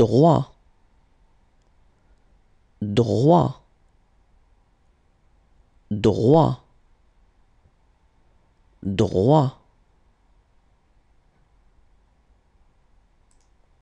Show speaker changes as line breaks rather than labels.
droit, droit, droit, droit.